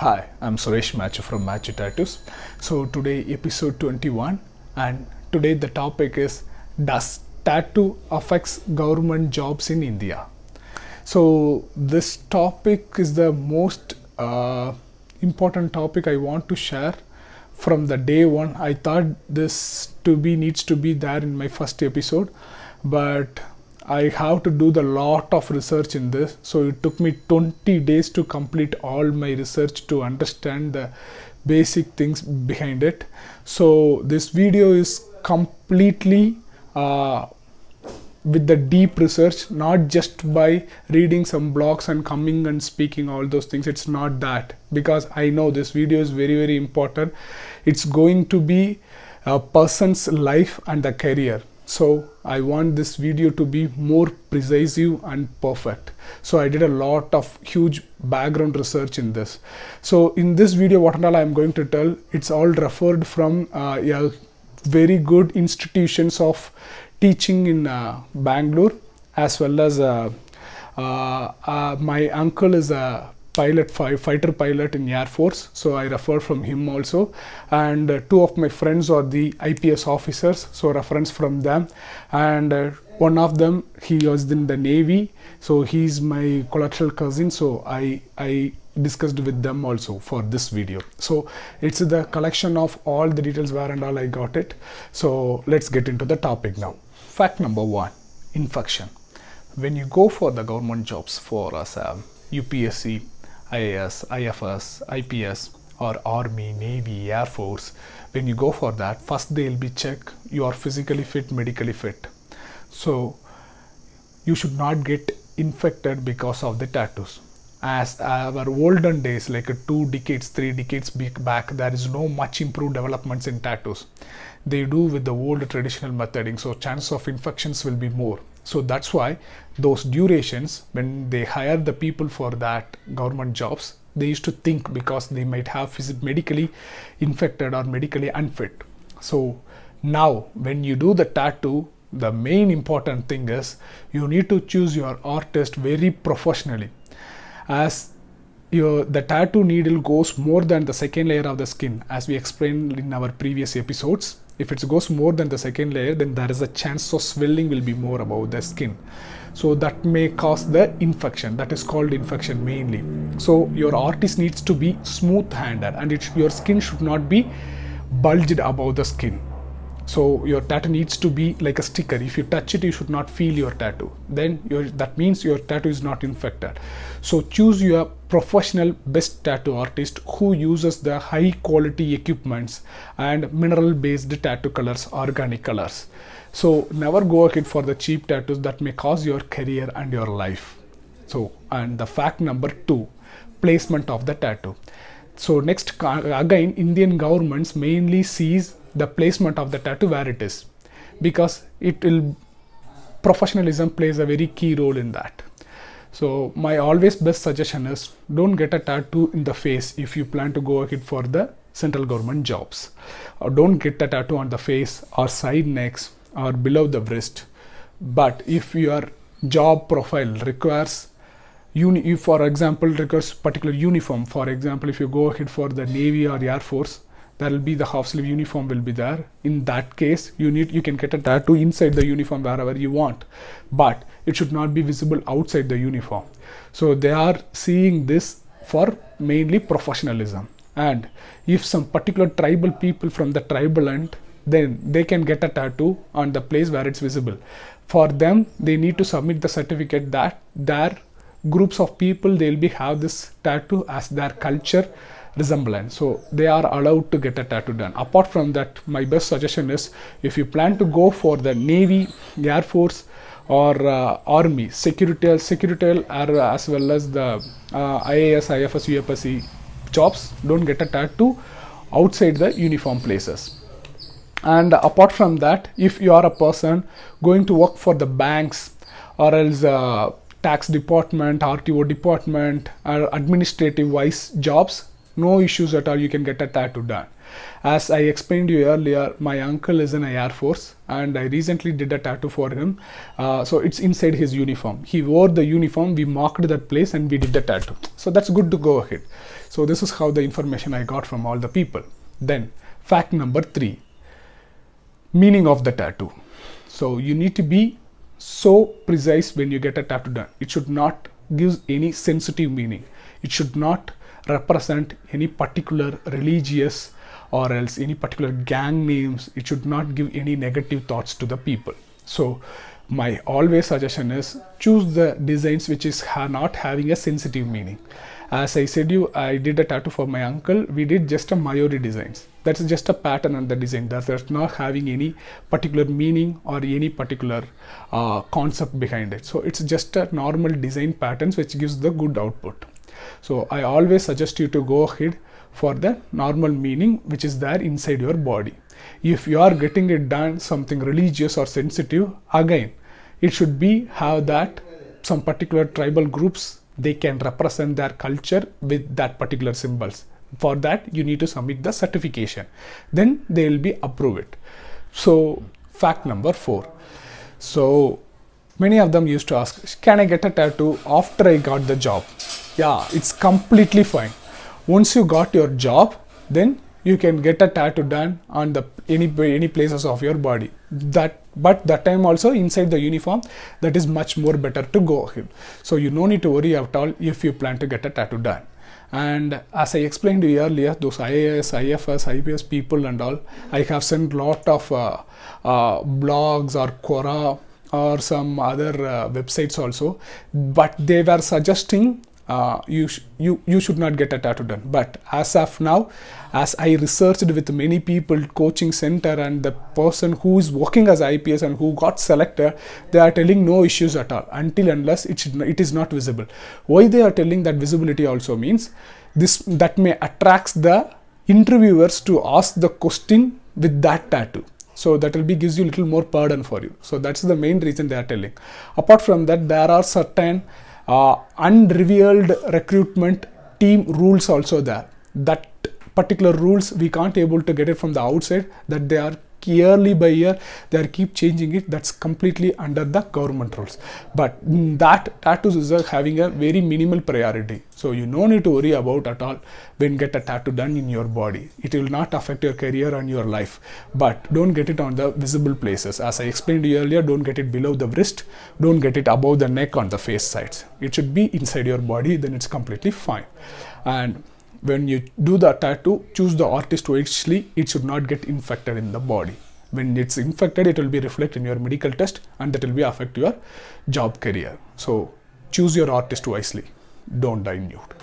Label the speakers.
Speaker 1: Hi, I'm Suresh Machu from Machu Tattoos. So today episode 21 and today the topic is does tattoo affects government jobs in India? So this topic is the most uh, important topic I want to share from the day one. I thought this to be needs to be there in my first episode, but I have to do the lot of research in this. So it took me 20 days to complete all my research to understand the basic things behind it. So this video is completely uh, with the deep research, not just by reading some blogs and coming and speaking all those things. It's not that because I know this video is very, very important. It's going to be a person's life and the career so I want this video to be more precise and perfect so I did a lot of huge background research in this so in this video what and all I'm going to tell it's all referred from uh, yeah, very good institutions of teaching in uh, Bangalore as well as uh, uh, uh my uncle is a pilot fighter pilot in air force so i refer from him also and uh, two of my friends are the ips officers so reference from them and uh, one of them he was in the navy so he's my collateral cousin so i i discussed with them also for this video so it's the collection of all the details where and all i got it so let's get into the topic now fact number one infection when you go for the government jobs for us UPSC um, IAS, IFS, IPS or Army, Navy, Air Force, when you go for that, first they'll be check you are physically fit, medically fit. So you should not get infected because of the tattoos. As our olden days, like two decades, three decades back, there is no much improved developments in tattoos. They do with the old traditional methoding, so chance of infections will be more. So that's why those durations, when they hire the people for that government jobs, they used to think because they might have medically infected or medically unfit. So now when you do the tattoo, the main important thing is you need to choose your artist very professionally as your the tattoo needle goes more than the second layer of the skin as we explained in our previous episodes if it goes more than the second layer then there is a chance of swelling will be more above the skin so that may cause the infection that is called infection mainly so your artist needs to be smooth handed and it, your skin should not be bulged above the skin so your tattoo needs to be like a sticker. If you touch it, you should not feel your tattoo. Then your, that means your tattoo is not infected. So choose your professional best tattoo artist who uses the high quality equipments and mineral based tattoo colors, organic colors. So never go ahead for the cheap tattoos that may cause your career and your life. So and the fact number two, placement of the tattoo. So next again Indian governments mainly sees the placement of the tattoo where it is because it will professionalism plays a very key role in that so my always best suggestion is don't get a tattoo in the face if you plan to go ahead for the central government jobs or don't get a tattoo on the face or side necks or below the wrist but if your job profile requires uni for example requires particular uniform for example if you go ahead for the navy or air force there will be the half sleeve uniform will be there in that case you need you can get a tattoo inside the uniform wherever you want but it should not be visible outside the uniform so they are seeing this for mainly professionalism and if some particular tribal people from the tribal end then they can get a tattoo on the place where it's visible for them they need to submit the certificate that their groups of people they'll be have this tattoo as their culture resemblance. So they are allowed to get a tattoo done. Apart from that, my best suggestion is if you plan to go for the Navy, Air Force, or uh, Army, security, security, or, uh, as well as the uh, IAS, IFS, UFSC jobs, don't get a tattoo outside the uniform places and apart from that if you are a person going to work for the banks or else uh, tax department rto department or administrative wise jobs no issues at all you can get a tattoo done as i explained you earlier my uncle is in the air force and i recently did a tattoo for him uh, so it's inside his uniform he wore the uniform we marked that place and we did the tattoo so that's good to go ahead so this is how the information i got from all the people then fact number 3 meaning of the tattoo so you need to be so precise when you get a tattoo done it should not give any sensitive meaning it should not represent any particular religious or else any particular gang names it should not give any negative thoughts to the people so my always suggestion is choose the designs which is ha not having a sensitive meaning as i said you i did a tattoo for my uncle we did just a mayori designs that's just a pattern on the design that's not having any particular meaning or any particular uh, concept behind it so it's just a normal design patterns which gives the good output so I always suggest you to go ahead for the normal meaning which is there inside your body. If you are getting it done something religious or sensitive, again, it should be how that some particular tribal groups they can represent their culture with that particular symbols. For that, you need to submit the certification. Then they will be approve it. So fact number four. So many of them used to ask, can I get a tattoo after I got the job? yeah it's completely fine once you got your job then you can get a tattoo done on the any any places of your body that but that time also inside the uniform that is much more better to go ahead so you no need to worry at all if you plan to get a tattoo done and as I explained to you earlier, those IAS, IFS, IPS people and all, I have sent lot of uh, uh, blogs or Quora or some other uh, websites also, but they were suggesting uh, you, you, you should not get a tattoo done. But as of now, as I researched with many people, coaching center and the person who is working as IPS and who got selected, they are telling no issues at all until unless it, should, it is not visible. Why they are telling that visibility also means this that may attracts the interviewers to ask the question with that tattoo so that will be gives you little more burden for you so that's the main reason they are telling apart from that there are certain uh, unrevealed recruitment team rules also there that particular rules we can't able to get it from the outside that they are yearly by year they keep changing it that's completely under the government rules but that tattoos is having a very minimal priority so you no need to worry about at all when get a tattoo done in your body it will not affect your career and your life but don't get it on the visible places as i explained earlier don't get it below the wrist don't get it above the neck on the face sides it should be inside your body then it's completely fine and when you do the tattoo choose the artist wisely it should not get infected in the body when it's infected it will be reflected in your medical test and that will be affect your job career so choose your artist wisely don't die nude